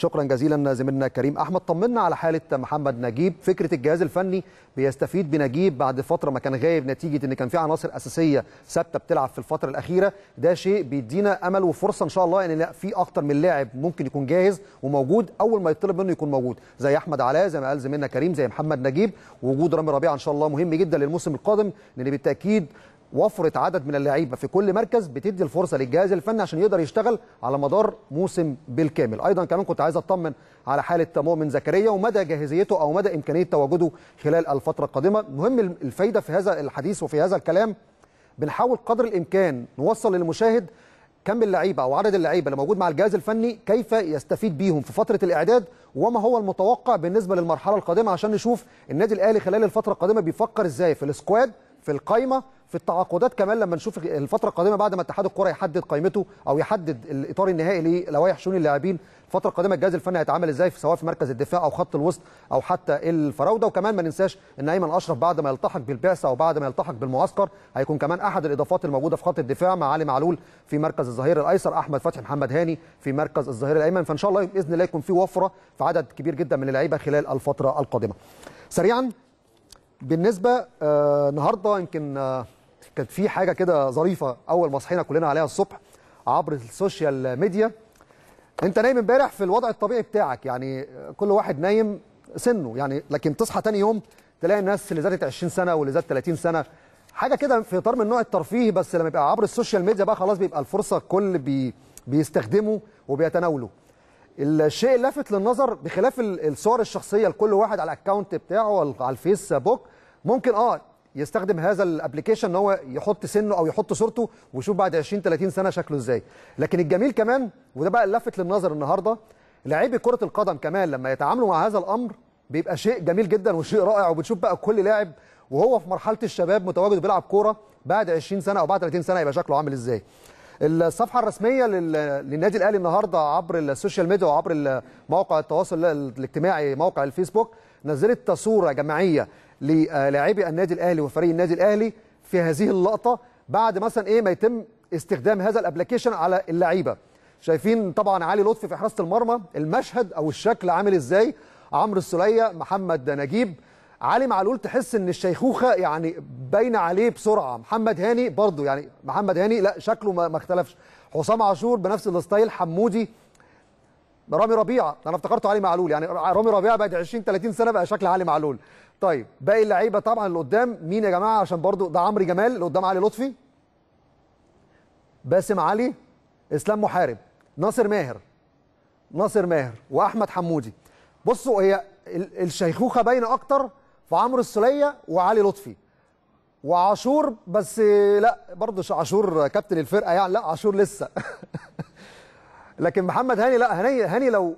شكرا جزيلا زميلنا كريم احمد طمنا على حاله محمد نجيب فكره الجهاز الفني بيستفيد بنجيب بعد فتره ما كان غايب نتيجه ان كان في عناصر اساسيه ثابته بتلعب في الفتره الاخيره ده شيء بيدينا امل وفرصه ان شاء الله ان في اكتر من لاعب ممكن يكون جاهز وموجود اول ما يطلب منه يكون موجود زي احمد علاء زي ما قال زميلنا كريم زي محمد نجيب وجود رامي ربيعه ان شاء الله مهم جدا للموسم القادم لان بالتاكيد وفره عدد من اللعيبه في كل مركز بتدي الفرصه للجهاز الفني عشان يقدر يشتغل على مدار موسم بالكامل ايضا كمان كنت عايز اطمن على حاله مؤمن زكريا ومدى جاهزيته او مدى امكانيه تواجده خلال الفتره القادمه مهم الفايده في هذا الحديث وفي هذا الكلام بنحاول قدر الامكان نوصل للمشاهد كم اللعيبه او عدد اللعيبه اللي موجود مع الجهاز الفني كيف يستفيد بيهم في فتره الاعداد وما هو المتوقع بالنسبه للمرحله القادمه عشان نشوف النادي الاهلي خلال الفتره القادمه بيفكر ازاي في السكواد في القايمه في التعاقدات كمان لما نشوف الفتره القادمه بعد ما اتحاد الكره يحدد قائمته او يحدد الاطار النهائي للوائح شؤون اللاعبين الفتره القادمه الجهاز الفني هيتعامل ازاي سواء في مركز الدفاع او خط الوسط او حتى الفراوده وكمان ما ننساش ان ايمن اشرف بعد ما يلتحق بالبعثه او بعد ما يلتحق بالمعسكر هيكون كمان احد الاضافات الموجوده في خط الدفاع مع علي معلول في مركز الظهير الايسر احمد فتحي محمد هاني في مركز الظهير الايمن فان شاء الله باذن الله يكون في وفره في عدد كبير جدا من اللعيبه خلال الفتره القادمه سريعا بالنسبه آه النهارده يمكن آه كانت في حاجه كده ظريفه اول ما صحينا كلنا عليها الصبح عبر السوشيال ميديا انت نايم امبارح في الوضع الطبيعي بتاعك يعني كل واحد نايم سنه يعني لكن تصحى تاني يوم تلاقي الناس اللي زادت 20 سنه واللي زادت 30 سنه حاجه كده في اطار من نوع الترفيه بس لما يبقى عبر السوشيال ميديا بقى خلاص بيبقى الفرصه الكل بي بيستخدمه وبيتناوله الشيء اللافت للنظر بخلاف الصور الشخصيه لكل واحد على الاكونت بتاعه على الفيسبوك ممكن اه يستخدم هذا الابلكيشن ان هو يحط سنه او يحط صورته ويشوف بعد 20 30 سنه شكله ازاي لكن الجميل كمان وده بقى لفت للنظر النهارده لاعبي كره القدم كمان لما يتعاملوا مع هذا الامر بيبقى شيء جميل جدا وشيء رائع وبتشوف بقى كل لاعب وهو في مرحله الشباب متواجد بيلعب كوره بعد 20 سنه او بعد 30 سنه يبقى شكله عامل ازاي الصفحه الرسميه للنادي الاهلي النهارده عبر السوشيال ميديا وعبر موقع التواصل الاجتماعي موقع الفيسبوك نزلت صوره جماعيه للاعبي النادي الاهلي وفريق النادي الاهلي في هذه اللقطه بعد مثلا ايه ما يتم استخدام هذا الابلكيشن على اللعيبه شايفين طبعا علي لطفي في حراسه المرمى المشهد او الشكل عامل ازاي عمرو السلية محمد نجيب علي معلول تحس ان الشيخوخه يعني باينه عليه بسرعه محمد هاني برضه يعني محمد هاني لا شكله ما اختلفش حسام عاشور بنفس الستايل حمودي رامي ربيعه انا افتكرته علي معلول يعني رامي ربيعه بعد 20 30 سنه بقى شكل علي معلول طيب باقي اللعيبه طبعا اللي قدام مين يا جماعه عشان برضو ده عمرو جمال اللي قدام علي لطفي باسم علي اسلام محارب ناصر ماهر ناصر ماهر واحمد حمودي بصوا هي الشيخوخه باينه اكتر في عمرو السلية وعلي لطفي وعاشور بس لا برضه عاشور كابتن الفرقه يعني لا عاشور لسه لكن محمد هاني لا هاني هاني لو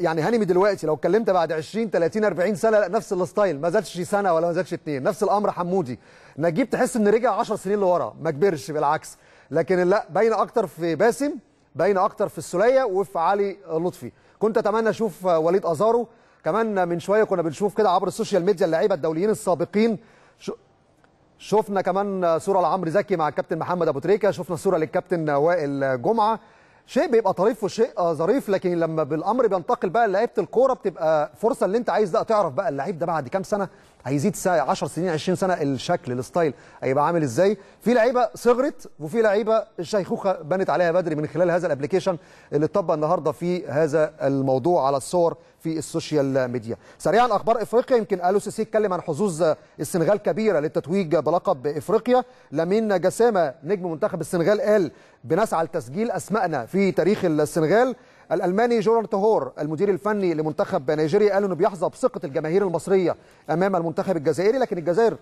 يعني هاني من دلوقتي لو اتكلمت بعد 20 30 40 سنه لا نفس الستايل ما زادش سنه ولا ما زادش اثنين نفس الامر حمودي نجيب تحس ان رجع 10 سنين لورا ما كبرش بالعكس لكن لا باين اكتر في باسم باين اكتر في السوليه وفي علي لطفي كنت اتمنى اشوف وليد ازارو كمان من شويه كنا بنشوف كده عبر السوشيال ميديا اللعيبه الدوليين السابقين شفنا كمان صوره لعمرو زكي مع الكابتن محمد ابو تريكه شفنا صوره للكابتن وائل جمعه شيء بيبقى طريف وشيء ظريف لكن لما بالامر بينتقل بقى لعيبه الكوره بتبقى فرصه اللي انت عايز ده تعرف بقى اللعيب ده بعد كام سنه هيزيد 10 سنين 20 سنه الشكل الستايل هيبقى عامل ازاي في لعيبه صغرت وفي لعيبه الشيخوخه بنت عليها بدري من خلال هذا الابلكيشن اللي اتطبق النهارده في هذا الموضوع على الصور في السوشيال ميديا سريعا اخبار افريقيا يمكن قالوا سيسي اتكلم عن حظوظ السنغال كبيره للتتويج بلقب افريقيا لامين جسامه نجم منتخب السنغال قال بنسعى لتسجيل اسمائنا في تاريخ السنغال الالماني جورن تهور المدير الفني لمنتخب نيجيريا قال انه بيحظى بثقه الجماهير المصريه امام المنتخب الجزائري لكن الجزائر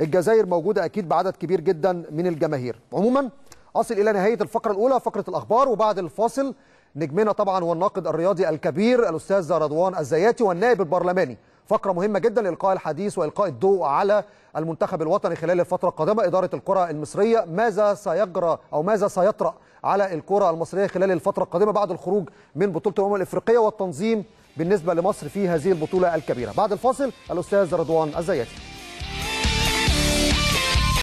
الجزائر موجوده اكيد بعدد كبير جدا من الجماهير عموما اصل الى نهايه الفقره الاولى فقره الاخبار وبعد الفاصل نجمنا طبعا والناقد الرياضي الكبير الاستاذ رضوان الزياتي والنائب البرلماني فقره مهمه جدا لالقاء الحديث والقاء الضوء على المنتخب الوطني خلال الفتره القادمه اداره الكره المصريه ماذا سيجرى او ماذا سيطرا على الكره المصريه خلال الفتره القادمه بعد الخروج من بطوله الامم الافريقيه والتنظيم بالنسبه لمصر في هذه البطوله الكبيره بعد الفاصل الاستاذ رضوان الزياتي